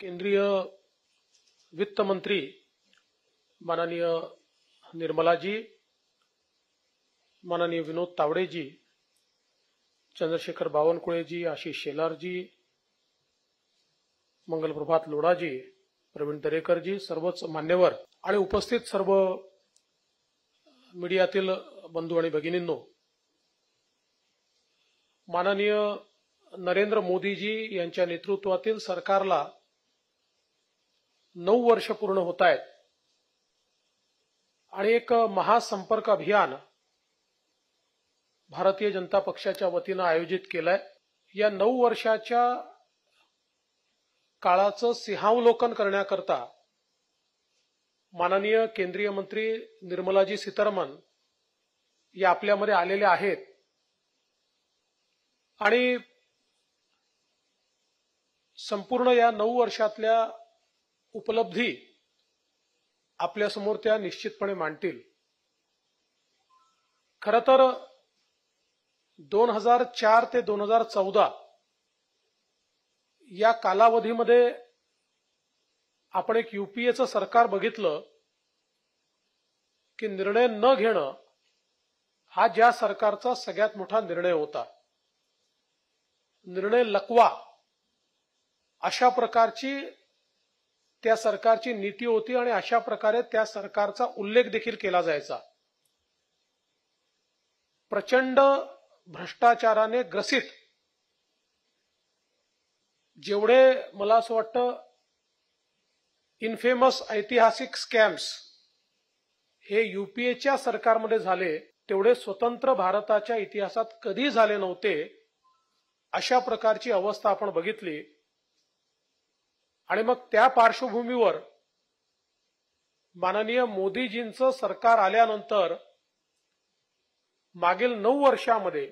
केंद्रीय वित्त मंत्री माननीय निर्मलाजी माननीय विनोद तावडेजी चंद्रशेखर बावनकुळेजी आशिष शेलारजी मंगलप्रभात लोडाजी प्रवीण दरेकरजी सर्वच मान्यवर आणि उपस्थित सर्व मीडियातील बंधू आणि भगिनींनो माननीय नरेंद्र मोदीजी यांच्या नेतृत्वातील सरकारला नऊ वर्ष पूर्ण होत आहेत आणि एक महासंपर्क अभियान भारतीय जनता पक्षाच्या वतीनं आयोजित केलंय या नऊ वर्षाच्या काळाचं सिंहावलोकन करण्याकरता माननीय केंद्रीय मंत्री निर्मलाजी सीतारामन या आपल्यामध्ये आलेले आहेत आणि संपूर्ण या नऊ वर्षातल्या उपलब्धी आपल्यासमोर त्या निश्चितपणे मांडतील खर तर दोन हजार चार ते दोन हजार चौदा या कालावधीमध्ये आपण एक युपीएचं सरकार बघितलं की निर्णय न घेणं हा ज्या सरकारचा सगळ्यात मोठा निर्णय होता निर्णय लकवा अशा प्रकारची त्या सरकारची नीती होती आणि अशा प्रकारे त्या सरकारचा उल्लेख देखील केला जायचा प्रचंड भ्रष्टाचाराने ग्रसित जेवढे मला असं वाटतं इन्फेमस ऐतिहासिक स्कॅम्स हे युपीएच्या सरकारमध्ये झाले तेवढे स्वतंत्र भारताच्या इतिहासात कधी झाले नव्हते अशा प्रकारची अवस्था आपण बघितली आणि मग त्या पार्श्वभूमीवर माननीय मोदीजींचं सरकार आल्यानंतर मागील नऊ वर्षामध्ये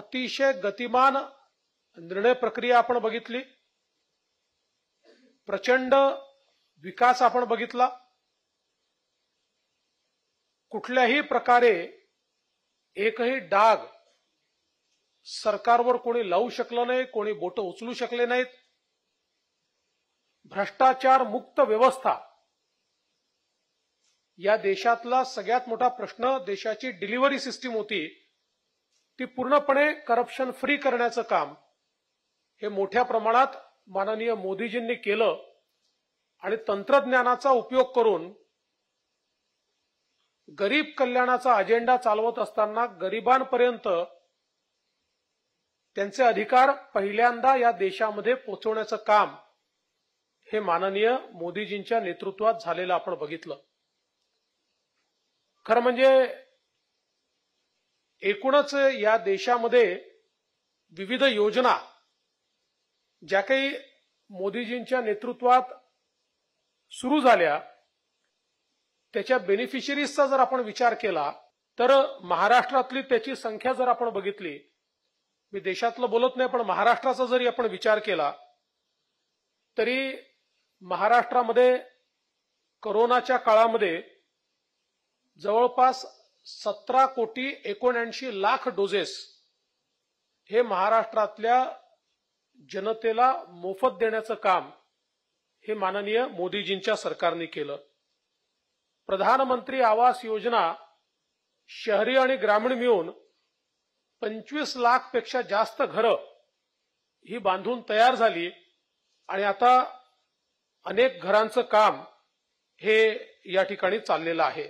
अतिशय गतिमान निर्णय प्रक्रिया आपण बघितली प्रचंड विकास आपण बघितला कुठल्याही प्रकारे एकही डाग सरकारवर कोणी लावू शकलं नाही कोणी बोट उचलू शकले नाहीत भ्रष्टाचार मुक्त व्यवस्था या देशातला सगळ्यात मोठा प्रश्न देशाची डिलिव्हरी सिस्टीम होती ती पूर्णपणे करप्शन फ्री करण्याचं काम हे मोठ्या प्रमाणात माननीय मोदीजींनी केलं आणि तंत्रज्ञानाचा उपयोग करून गरीब कल्याणाचा अजेंडा चालवत असताना गरिबांपर्यंत त्यांचे अधिकार पहिल्यांदा या देशामध्ये पोचवण्याचं काम हे माननीय मोदीजींच्या नेतृत्वात झालेलं आपण बघितलं खरं म्हणजे एकूणच या देशामध्ये विविध योजना ज्या काही मोदीजींच्या नेतृत्वात सुरू झाल्या त्याच्या बेनिफिशरीजचा जर आपण विचार केला तर महाराष्ट्रातली त्याची संख्या जर आपण बघितली मी देशातलं बोलत नाही पण महाराष्ट्राचा जरी आपण विचार केला तरी महाराष्ट्रामध्ये कोरोनाच्या काळामध्ये जवळपास सतरा कोटी एकोणऐंशी लाख डोजेस हे महाराष्ट्रातल्या जनतेला मोफत देण्याचं काम हे माननीय मोदीजींच्या सरकारने केलं प्रधानमंत्री आवास योजना शहरी आणि ग्रामीण मिळून पंचवीस लाख पेक्षा जास्त घरं ही बांधून तयार झाली आणि आता अनेक घरांचं काम हे या ठिकाणी चाललेलं आहे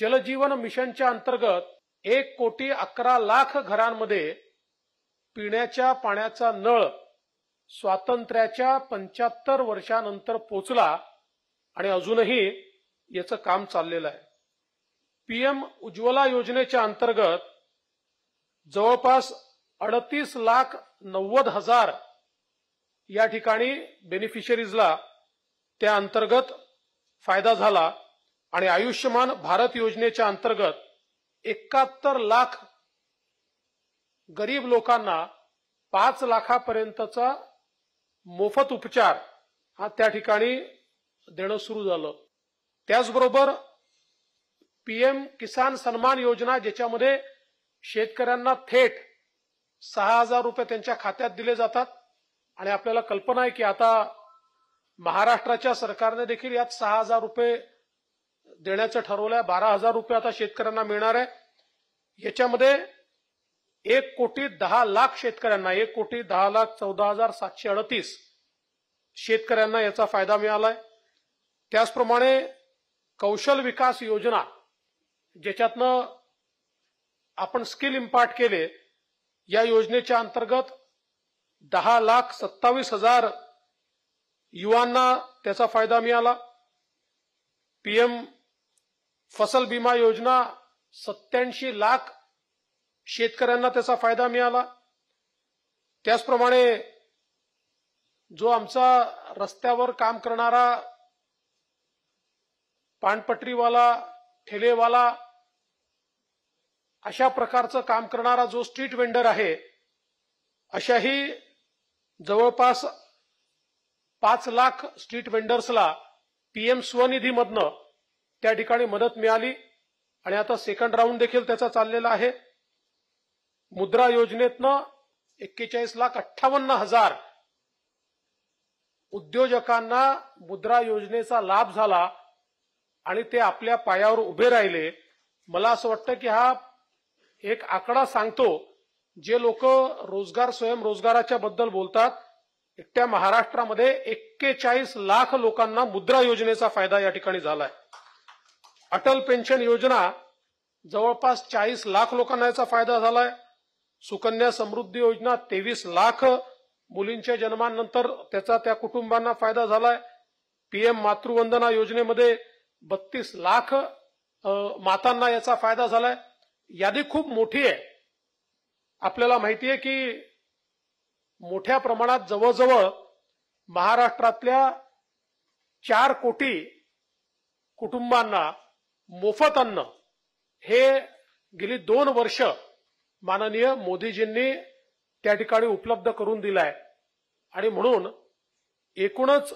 जलजीवन मिशनच्या अंतर्गत एक कोटी अकरा लाख घरांमध्ये पिण्याच्या पाण्याचा नळ स्वातंत्र्याच्या पंच्याहत्तर वर्षानंतर पोचला आणि अजूनही याचं काम चाललेलं आहे पीएम उज्ज्वला योजनेच्या अंतर्गत जवळपास अडतीस लाख नव्वद हजार या ठिकाणी बेनिफिशरीजला त्या अंतर्गत फायदा झाला आणि आयुष्यमान भारत योजनेच्या अंतर्गत एकाहत्तर लाख गरीब लोकांना पाच लाखापर्यंतचा मोफत उपचार हा त्या ठिकाणी देणं सुरू झालं त्याचबरोबर पीएम किसान सन्मान योजना ज्याच्यामध्ये शेतकऱ्यांना थेट सहा हजार रुपये त्यांच्या खात्यात दिले जातात आणि आपल्याला कल्पना आहे की आता महाराष्ट्राच्या सरकारने देखील यात सहा हजार रुपये देण्याचं ठरवलं आहे बारा हजार रुपये आता शेतकऱ्यांना मिळणार आहे याच्यामध्ये एक कोटी दहा लाख शेतकऱ्यांना एक कोटी दहा लाख चौदा हजार सातशे अडतीस शेतकऱ्यांना याचा फायदा मिळालाय त्याचप्रमाणे कौशल विकास योजना ज्याच्यातनं आपण स्किल इम्पार्ट केले या योजनेच्या अंतर्गत दहा लाख सत्तावीस हजार युवांना त्याचा फायदा मिळाला पीएम फसल बिमा योजना सत्याऐंशी लाख शेतकऱ्यांना त्याचा फायदा मिळाला त्याचप्रमाणे जो आमचा रस्त्यावर काम करणारा पाणपटरीवाला ठेलेवाला अशा प्रकारचं काम करणारा जो स्ट्रीट वेंडर आहे अशाही जवळपास पाच लाख स्ट्रीट वेंडर्सला पीएम स्वनिधीमधनं त्या ठिकाणी मदत मिळाली आणि आता सेकंड राऊंड देखील त्याचा चाललेला आहे मुद्रा योजनेतनं एक्केचाळीस लाख अठ्ठावन्न हजार उद्योजकांना मुद्रा योजनेचा लाभ झाला आणि ते आपल्या पायावर उभे राहिले मला असं वाटतं की हा एक आकडा सांगतो जे लोक रोजगार स्वयंरोजगाराच्या बद्दल बोलतात एकट्या महाराष्ट्रामध्ये एक्केचाळीस लाख लोकांना मुद्रा योजनेचा फायदा या ठिकाणी झालाय अटल पेन्शन योजना जवळपास चाळीस लाख लोकांना याचा फायदा झालाय सुकन्या समृद्धी योजना तेवीस लाख मुलींच्या जन्मानंतर त्याचा त्या कुटुंबांना फायदा झालाय पीएम मातृवंदना योजनेमध्ये बत्तीस लाख मातांना याचा फायदा झालाय यादी खूप मोठी आहे आपल्याला माहिती आहे की मोठ्या प्रमाणात जवळजवळ महाराष्ट्रातल्या चार कोटी कुटुंबांना मोफत अन्न हे गेली दोन वर्ष माननीय मोदीजींनी त्या ठिकाणी उपलब्ध करून दिलाय आणि म्हणून एकूणच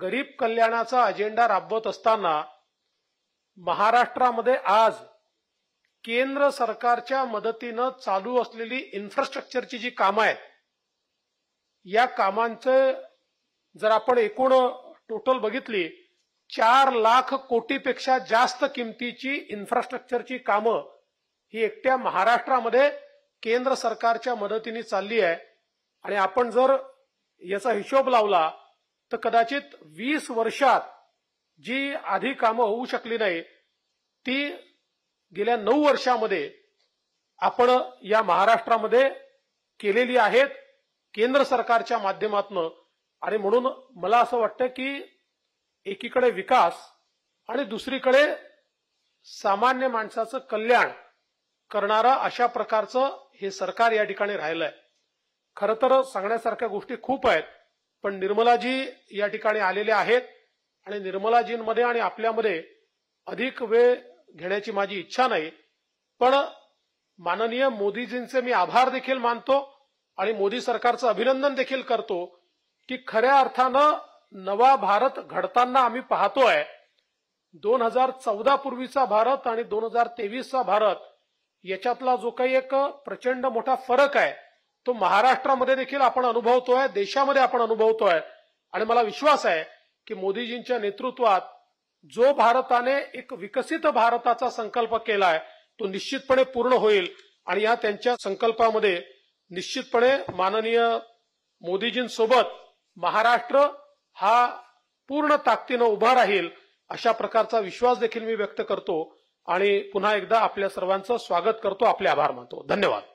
गरीब कल्याणाचा अजेंडा राबवत असताना महाराष्ट्रामध्ये आज केंद्र सरकारच्या मदतीनं चालू असलेली इन्फ्रास्ट्रक्चरची जी कामं आहेत या कामांचं जर आपण एकूण टोटल बघितली चार लाख कोटीपेक्षा जास्त किमतीची इन्फ्रास्ट्रक्चरची कामं ही एकट्या महाराष्ट्रामध्ये केंद्र सरकारच्या मदतीने चालली आहे आणि आपण जर याचा हिशोब लावला तर कदाचित वीस वर्षात जी आधी कामं होऊ शकली नाही ती गेल्या नऊ वर्षामध्ये आपण या महाराष्ट्रामध्ये केलेली आहेत केंद्र सरकारच्या माध्यमातून आणि म्हणून मला असं वाटतं की एकीकडे विकास आणि दुसरीकडे सामान्य माणसाचं कल्याण करणारं अशा प्रकारचं हे सरकार या ठिकाणी राहिलंय खरं तर सांगण्यासारख्या गोष्टी खूप आहेत पण निर्मलाजी या ठिकाणी आलेल्या आहेत आणि निर्मलाजींमध्ये आणि आपल्यामध्ये अधिक वेळ घेण्याची माझी इच्छा नाही पण माननीय मोदीजींचे मी आभार देखील मानतो आणि मोदी सरकारचं अभिनंदन देखील करतो की खऱ्या अर्थानं नवा भारत घडताना आम्ही पाहतोय दोन हजार चौदा पूर्वीचा भारत आणि दोन हजार तेवीसचा भारत याच्यातला जो काही एक प्रचंड मोठा फरक आहे तो महाराष्ट्रामध्ये देखील आपण अनुभवतोय देशामध्ये आपण अनुभवतोय आणि मला विश्वास आहे की मोदीजींच्या नेतृत्वात जो भारताने एक विकसित भारताचा संकल्प केलाय तो निश्चितपणे पूर्ण होईल आणि या त्यांच्या संकल्पामध्ये निश्चितपणे माननीय मोदीजींसोबत महाराष्ट्र हा पूर्ण ताकदीनं उभा राहील अशा प्रकारचा विश्वास देखील मी व्यक्त करतो आणि पुन्हा एकदा आपल्या सर्वांचं स्वागत करतो आपले आभार मानतो धन्यवाद